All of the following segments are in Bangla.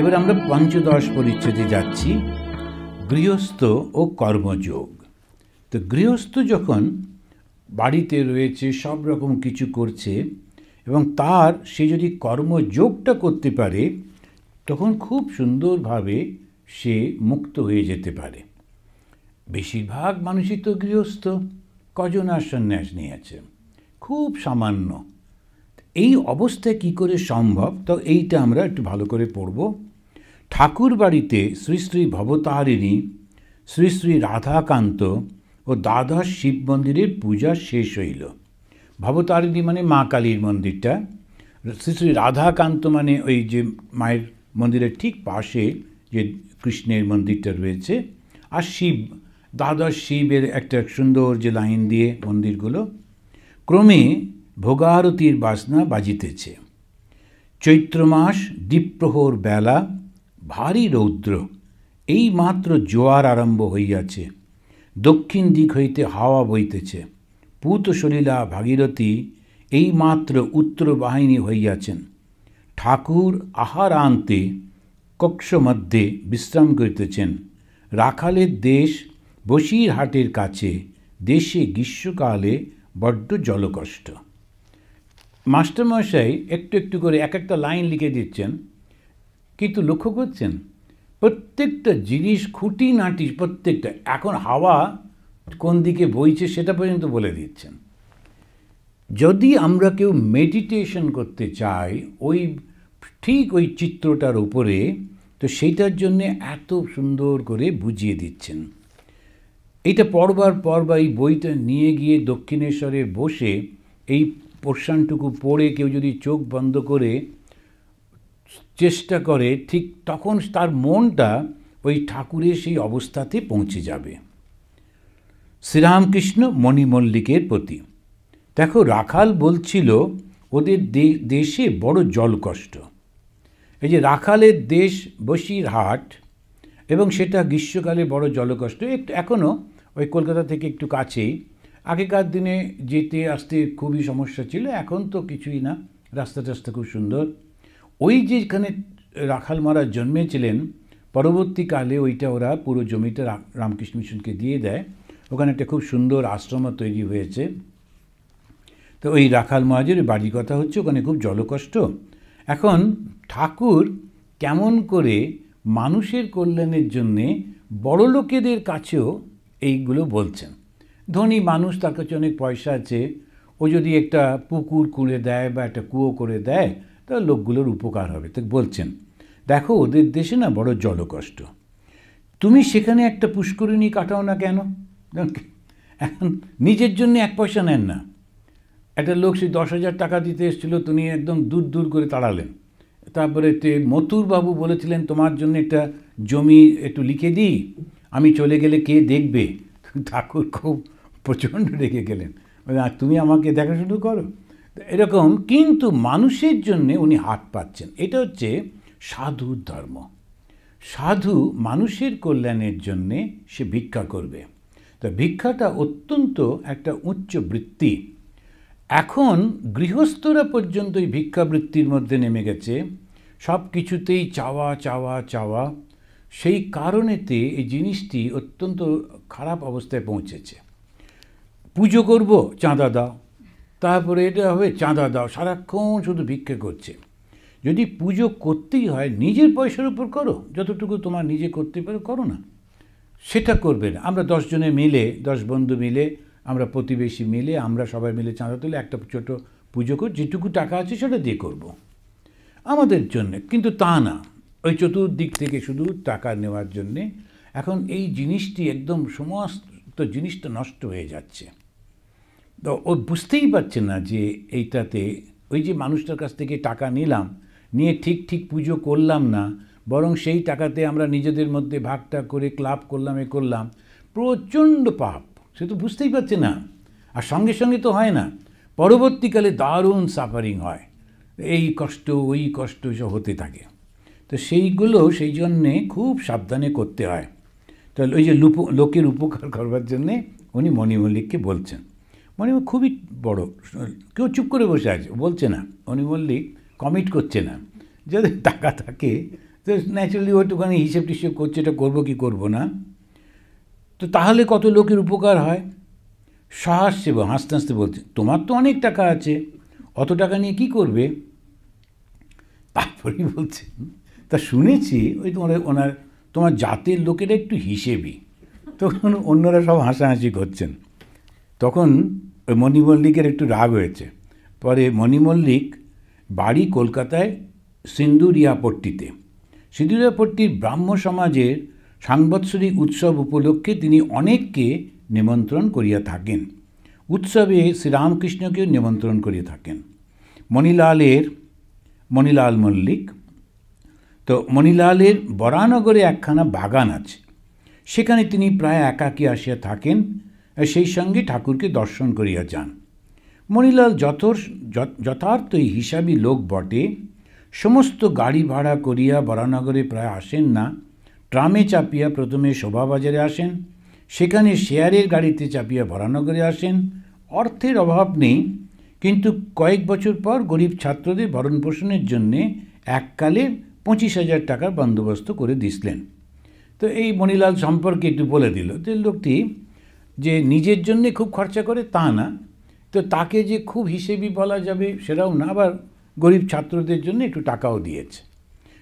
এবার আমরা পঞ্চদশ পরিচ্ছেদে যাচ্ছি গৃহস্থ ও কর্মযোগ তো গৃহস্থ যখন বাড়িতে রয়েছে সব রকম কিছু করছে এবং তার সে যদি কর্মযোগটা করতে পারে তখন খুব সুন্দরভাবে সে মুক্ত হয়ে যেতে পারে বেশিরভাগ মানুষই তো গৃহস্থ কজন আর সন্ন্যাস নিয়েছে খুব সামান্য এই অবস্থায় কি করে সম্ভব তো এইটা আমরা একটু ভালো করে পড়ব ঠাকুর বাড়িতে শ্রী শ্রী ভবতারিণী শ্রী শ্রী রাধাকান্ত ও দ্বাদশ শিব মন্দিরের পূজা শেষ হইল ভবতারিণী মানে মা কালীর মন্দিরটা শ্রী শ্রী রাধাকান্ত মানে ওই যে মায়ের মন্দিরের ঠিক পাশে যে কৃষ্ণের মন্দিরটা রয়েছে আর শিব দ্বাদশ শিবের একটা সুন্দর যে লাইন দিয়ে মন্দিরগুলো ক্রমে ভোগারতির বাসনা বাজিতেছে চৈত্র মাস দ্বীপ্রহর বেলা ভারী রৌদ্র এই মাত্র জোয়ার আরম্ভ হইয়াছে দক্ষিণ দিক হইতে হাওয়া বইতেছে পুত সলীলা ভাগীরথী এই মাত্র উত্তর বাহিনী হইয়াছেন ঠাকুর আহার কক্ষ মধ্যে বিশ্রাম করিতেছেন রাখালের দেশ বসিরহাটের কাছে দেশে গ্রীষ্মকালে বড্ড জলকষ্ট মাস্টারমশাই একটু একটু করে এক একটা লাইন লিখে দিচ্ছেন কিন্তু লক্ষ্য করছেন প্রত্যেকটা জিনিস খুঁটি নাটি প্রত্যেকটা এখন হাওয়া কোন দিকে বইছে সেটা পর্যন্ত বলে দিচ্ছেন যদি আমরা কেউ মেডিটেশন করতে চাই ওই ঠিক ওই চিত্রটার উপরে তো সেইটার জন্য এত সুন্দর করে বুঝিয়ে দিচ্ছেন এটা পড়বার পর বা এই বইটা নিয়ে গিয়ে দক্ষিণেশ্বরে বসে এই পোর্শানটুকু পড়ে কেউ যদি চোখ বন্ধ করে চেষ্টা করে ঠিক তখন তার মনটা ওই ঠাকুরের সেই অবস্থাতে পৌঁছে যাবে শ্রীরামকৃষ্ণ মণিমল্লিকের প্রতি দেখো রাখাল বলছিল ওদের দেশে বড় জলকষ্ট এই যে রাখালের দেশ বসিরহাট এবং সেটা গ্রীষ্মকালে বড় জলকষ্ট একটু এখনও ওই কলকাতা থেকে একটু কাছেই আগেকার দিনে যেতে আসতে খুবই সমস্যা ছিল এখন তো কিছুই না রাস্তা টাস্তা খুব সুন্দর ওই যেখানে রাখাল মারা জন্মেছিলেন পরবর্তীকালে ওইটা ওরা পুরো জমিটা রামকৃষ্ণ মিশনকে দিয়ে দেয় ওখানে একটা খুব সুন্দর আশ্রমও তৈরি হয়েছে তো ওই রাখাল মহাজের বাড়ির কথা হচ্ছে ওখানে খুব জলকষ্ট এখন ঠাকুর কেমন করে মানুষের কল্যাণের জন্যে লোকেদের কাছেও এইগুলো বলছেন ধনী মানুষ তার কাছে অনেক পয়সা আছে ও যদি একটা পুকুর কুঁড়ে দেয় বা একটা কুয়ো করে দেয় তাহলে লোকগুলোর উপকার হবে তো বলছেন দেখো ওদের দেশে না বড় জলকষ্ট তুমি সেখানে একটা পুষ্করিণী কাটাও না কেন এখন নিজের জন্য এক পয়সা নেন না একটা লোক সেই দশ হাজার টাকা দিতে এসেছিল তুমি একদম দূর দূর করে তাড়ালেন তারপরে তে মথুরবাবু বলেছিলেন তোমার জন্য একটা জমি একটু লিখে দিই আমি চলে গেলে কে দেখবে ঠাকুর খুব প্রচণ্ড রেগে গেলেন তুমি আমাকে দেখা শুরু করো এরকম কিন্তু মানুষের জন্যে উনি হাত পাচ্ছেন এটা হচ্ছে সাধু ধর্ম সাধু মানুষের কল্যাণের জন্যে সে ভিক্ষা করবে তো ভিক্ষাটা অত্যন্ত একটা উচ্চ বৃত্তি এখন গৃহস্থরা পর্যন্ত এই ভিক্ষাবৃত্তির মধ্যে নেমে গেছে সব কিছুতেই চাওয়া চাওয়া চাওয়া সেই কারণেতে এই জিনিসটি অত্যন্ত খারাপ অবস্থায় পৌঁছেছে পুজো করব চাঁদা দাও তারপরে এটা হবে চাঁদা দাও সারাক্ষণ শুধু ভিক্ষে করছে যদি পুজো করতেই হয় নিজের পয়সার উপর করো যতটুকু তোমার নিজে করতে পারো করো না সেটা করবে না আমরা দশজনে মিলে দশ বন্ধু মিলে আমরা প্রতিবেশী মিলে আমরা সবাই মিলে চাঁদা তুলে একটা ছোটো পুজো কর যেটুকু টাকা আছে সেটা দিয়ে করব। আমাদের জন্য কিন্তু তা না ওই চতুর্দিক থেকে শুধু টাকা নেওয়ার জন্যে এখন এই জিনিসটি একদম সমস্ত জিনিসটা নষ্ট হয়ে যাচ্ছে তো ও বুঝতেই পারছে না যে এইটাতে ওই যে মানুষটার কাছ থেকে টাকা নিলাম নিয়ে ঠিক ঠিক পুজো করলাম না বরং সেই টাকাতে আমরা নিজেদের মধ্যে ভাগটা করে ক্লাব করলাম এ করলাম প্রচণ্ড পাপ সে তো বুঝতেই পারছে না আর সঙ্গে সঙ্গে তো হয় না পরবর্তীকালে দারুণ সাফারিং হয় এই কষ্ট ওই কষ্ট হতে থাকে তো সেইগুলো সেই জন্যে খুব সাবধানে করতে হয় তাহলে ওই যে লোকের উপকার করবার জন্যে উনি মণিমল্লিককে বলছেন মানে ও খুবই বড় কেউ চুপ করে বসে আছে বলছে না উনি বললি কমিট করছে না যদি টাকা থাকে তো ন্যাচারালি ওইটুখানি হিসেব টিসেব করছে এটা করবো কি করবো না তো তাহলে কত লোকের উপকার হয় সেব হাসতে হাসতে বলছে তোমার তো অনেক টাকা আছে অত টাকা নিয়ে কি করবে তারপরেই বলছে তা শুনেছি ওই তোমার ওনার তোমার জাতের লোকেরা একটু হিসেবই তখন অন্যরা সব হাসাহাসি করছেন তখন ওই মণি মল্লিকের একটু রাগ হয়েছে পরে মণি মল্লিক বাড়ি কলকাতায় সিন্দুরিয়াপট্টিতে সিন্দুরিয়াপট্টির ব্রাহ্ম সমাজের সাংবৎসরিক উৎসব উপলক্ষে তিনি অনেককে নিমন্ত্রণ করিয়া থাকেন উৎসবে শ্রীরামকৃষ্ণকেও নিমন্ত্রণ করিয়া থাকেন মণিলালের মণিলাল মল্লিক তো মণিলালের বরানগরে একখানা বাগান আছে সেখানে তিনি প্রায় একাকী আসিয়া থাকেন সেই সঙ্গে ঠাকুরকে দর্শন করিয়া যান মণিলাল যত যথার্থই হিসাবি লোক বটে সমস্ত গাড়ি ভাড়া করিয়া বরানগরে প্রায় আসেন না ট্রামে চাপিয়া প্রথমে শোভাবাজারে আসেন সেখানে শেয়ারের গাড়িতে চাপিয়া বরানগরে আসেন অর্থের অভাব নেই কিন্তু কয়েক বছর পর গরিব ছাত্রদের ভরণ পোষণের জন্যে এককালে পঁচিশ হাজার টাকার বন্দোবস্ত করে দিছিলেন তো এই মণিলাল সম্পর্কে একটু বলে দিল যে লোকটি যে নিজের জন্যে খুব খরচা করে তা না তো তাকে যে খুব হিসেবি বলা যাবে সেটাও না আবার গরিব ছাত্রদের জন্য একটু টাকাও দিয়েছে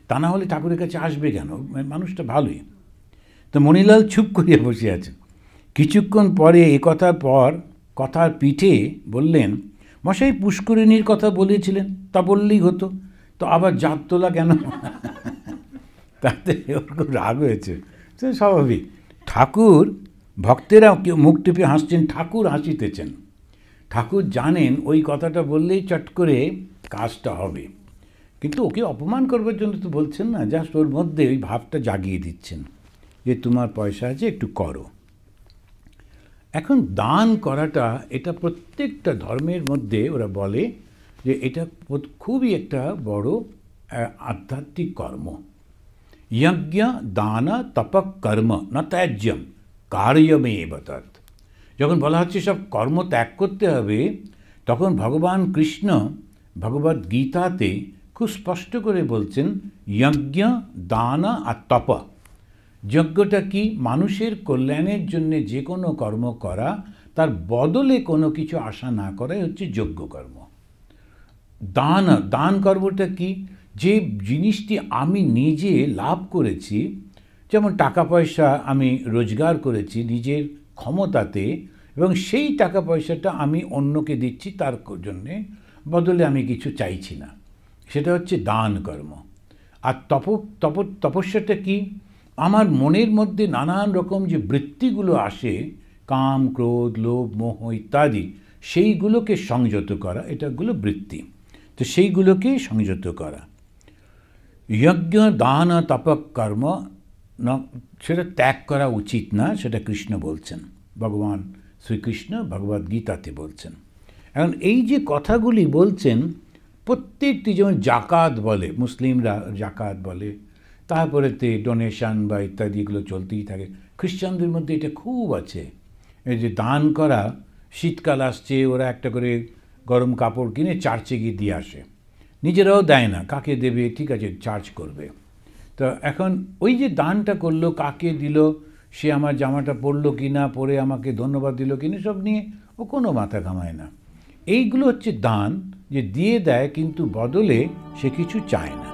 তা না হলে ঠাকুরের কাছে আসবে কেন মানে মানুষটা ভালোই তো মণিলাল চুপ করিয়ে বসে আছে কিছুক্ষণ পরে এ কথার পর কথার পিঠে বললেন মশাই পুষ্করিণীর কথা বলেছিলেন তা বললেই হতো তো আবার জাত তোলা কেন তাতে ওর খুব রাগ হয়েছে সে স্বাভাবিক ঠাকুর ভক্তেরা কেউ মুখ টিপে হাসছেন ঠাকুর হাসিতেছেন ঠাকুর জানেন ওই কথাটা বললেই চট করে কাজটা হবে কিন্তু ওকে অপমান করবার জন্য তো বলছেন না জাস্ট ওর মধ্যে ওই ভাবটা জাগিয়ে দিচ্ছেন যে তোমার পয়সা আছে একটু করো এখন দান করাটা এটা প্রত্যেকটা ধর্মের মধ্যে ওরা বলে যে এটা খুবই একটা বড় আধ্যাত্মিক কর্ম যজ্ঞ দানা তপক কর্ম না ত্যাজ্যম কার্যমেব তৎ যখন বলা হচ্ছে সব কর্ম ত্যাগ করতে হবে তখন ভগবান কৃষ্ণ ভগবত গীতাতে খুব স্পষ্ট করে বলছেন যজ্ঞ দানা আর তপ যজ্ঞটা কি মানুষের কল্যাণের জন্যে যে কোনো কর্ম করা তার বদলে কোনো কিছু আশা না করাই হচ্ছে যজ্ঞ কর্ম দান দান কর্মটা কি যে জিনিসটি আমি নিজে লাভ করেছি যেমন টাকা পয়সা আমি রোজগার করেছি নিজের ক্ষমতাতে এবং সেই টাকা পয়সাটা আমি অন্যকে দিচ্ছি তার জন্যে বদলে আমি কিছু চাইছি না সেটা হচ্ছে দান কর্ম আর তপ তপ তপস্যাটা কি আমার মনের মধ্যে নানান রকম যে বৃত্তিগুলো আসে কাম ক্রোধ লোভ মোহ ইত্যাদি সেইগুলোকে সংযত করা এটাগুলো বৃত্তি তো সেইগুলোকে সংযত করা যজ্ঞ দান তপক কর্ম সেটা ত্যাগ করা উচিত না সেটা কৃষ্ণ বলছেন ভগবান শ্রীকৃষ্ণ ভগবদ গীতাতে বলছেন এখন এই যে কথাগুলি বলছেন প্রত্যেকটি যেমন জাকাত বলে মুসলিমরা জাকাত বলে তারপরে তে ডোনেশান বা ইত্যাদি এগুলো চলতেই থাকে খ্রিস্টানদের মধ্যে এটা খুব আছে এই যে দান করা শীতকাল আসছে ওরা একটা করে গরম কাপড় কিনে চার্চে গিয়ে দিয়ে আসে নিজেরাও দেয় না কাকে দেবে ঠিক আছে চার্জ করবে তো এখন ওই যে দানটা করলো কাকে দিল সে আমার জামাটা পরলো কি না পরে আমাকে ধন্যবাদ দিল কি না সব নিয়ে ও কোনো মাথা ঘামায় না এইগুলো হচ্ছে দান যে দিয়ে দেয় কিন্তু বদলে সে কিছু চায় না